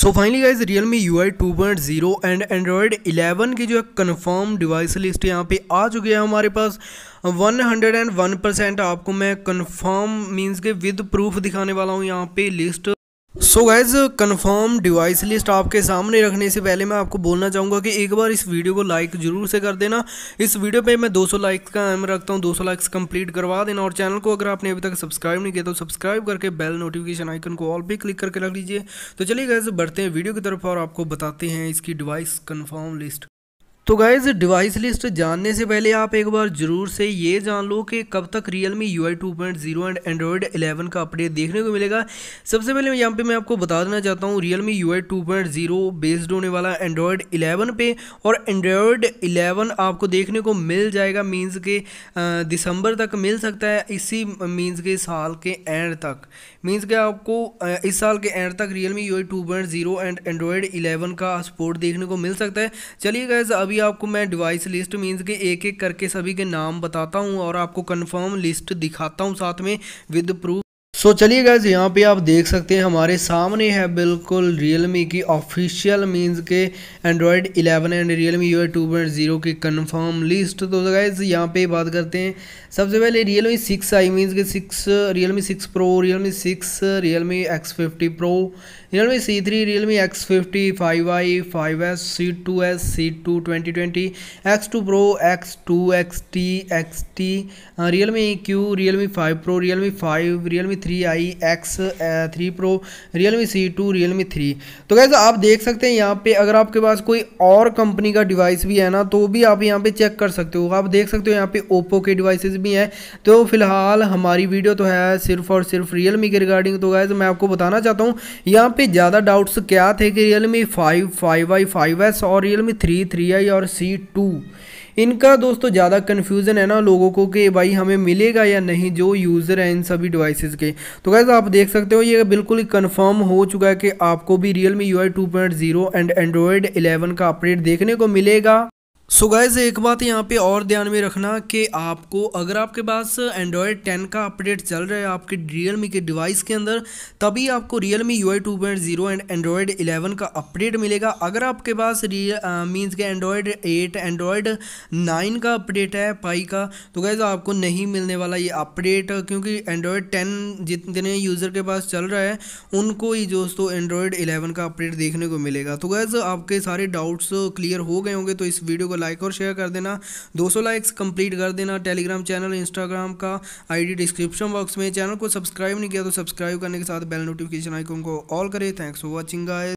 so finally guys Realme U I two point zero and Android eleven की जो है confirm device list यहाँ पे आ चुकी है हमारे पास 101 परसेंट आपको मैं कन्फर्म मीन्स के विद प्रूफ दिखाने वाला हूँ यहाँ पे list so guys confirm device list आपके सामने रखने से पहले मैं आपको बोलना चाहूँगा कि एक बार इस वीडियो को लाइक ज़रूर से कर देना इस वीडियो पे मैं 200 लाइक्स का एम रखता हूँ 200 लाइक्स कंप्लीट करवा देना और चैनल को अगर आपने अभी तक सब्सक्राइब नहीं किया तो सब्सक्राइब करके बेल नोटिफिकेशन आइकन को ऑल पर क्लिक करके रख लीजिए तो चलिए गैज़ बढ़ते हैं वीडियो की तरफ और आपको बताते हैं इसकी डिवाइस कन्फर्म लिस्ट तो गाइज डिवाइस लिस्ट जानने से पहले आप एक बार जरूर से ये जान लो कि कब तक Realme U I two point zero and Android eleven का अपडेट देखने को मिलेगा सबसे पहले यहाँ पे मैं आपको बता देना चाहता हूँ Realme U I two point zero based होने वाला एंड्रॉयड एलेवन पे और एंड्रॉयड एलेवन आपको देखने को मिल जाएगा मीन्स के दिसंबर तक मिल सकता है इसी मीन्स के साल के एंड तक मीन्स के आपको इस साल के एंड तक Realme U I two point zero and Android eleven का सपोर्ट देखने को मिल सकता है चलिए गाइज़ अभी आपको मैं डिवाइस लिस्ट मीन्स के एक एक करके सभी के नाम बताता हूँ और आपको कन्फर्म लिस्ट दिखाता हूँ साथ में विद प्रूफ सो so, चलिए गैस यहाँ पे आप देख सकते हैं हमारे सामने है बिल्कुल रियलमी की ऑफिशियल मीन्स के Android 11 and Realme U two point zero की कन्फर्म लिस्ट तो गैस यहाँ पे बात करते हैं सबसे पहले Realme six I means के six Realme six pro Realme six Realme X fifty pro Realme C three Realme X fifty five I five S C two S C two twenty twenty X two pro x to X T X T Realme Q Realme five pro Realme five Realme three three I X three pro Realme C two Realme three तो कैसे आप देख सकते हैं यहाँ पे अगर आपके पास कोई और कंपनी का डिवाइस भी है ना तो भी आप यहाँ पे चेक कर सकते हो आप देख सकते हो यहाँ पे ओप्पो के डिवाइसेस भी हैं तो फिलहाल हमारी वीडियो तो है सिर्फ और सिर्फ रियल मी के रिगार्डिंग तो गैस मैं आपको बताना चाहता हूँ यहाँ पे ज़्यादा डाउट्स क्या थे कि Realme five five I five S और Realme three three I और सी टू इनका दोस्तों ज़्यादा कन्फ्यूज़न है ना लोगों को कि भाई हमें मिलेगा या नहीं जो यूज़र है इन सभी डिवाइसेस के तो गैस आप देख सकते हो ये बिल्कुल ही कन्फर्म हो चुका है कि आपको भी Realme U I two point zero and Android eleven का अपडेट देखने को मिलेगा सो so गाइज एक बात यहाँ पे और ध्यान में रखना कि आपको अगर आपके पास एंड्रॉयड 10 का अपडेट चल रहा है आपके रियलमी के डिवाइस के अंदर तभी आपको Realme U I two point zero and Android eleven का अपडेट मिलेगा अगर आपके पास मीन्स के एंड्रॉयड एट एंड्रॉयड नाइन का अपडेट है पाई का तो गाइज आपको नहीं मिलने वाला ये अपडेट क्योंकि एंड्रॉयड टेन जितने यूज़र के पास चल रहा है उनको ही दोस्तों एंड्रॉयड इलेवन का अपडेट देखने को मिलेगा तो गैज़ आपके सारे डाउट्स क्लियर हो गए होंगे तो इस वीडियो को लाइक और शेयर कर देना 200 लाइक्स कंप्लीट कर देना टेलीग्राम चैनल इंस्टाग्राम का आईडी डिस्क्रिप्शन बॉक्स में चैनल को सब्सक्राइब नहीं किया तो सब्सक्राइब करने के साथ बेल नोटिफिकेशन आइकन को ऑल करें थैंक्स फॉर वॉचिंग गाइस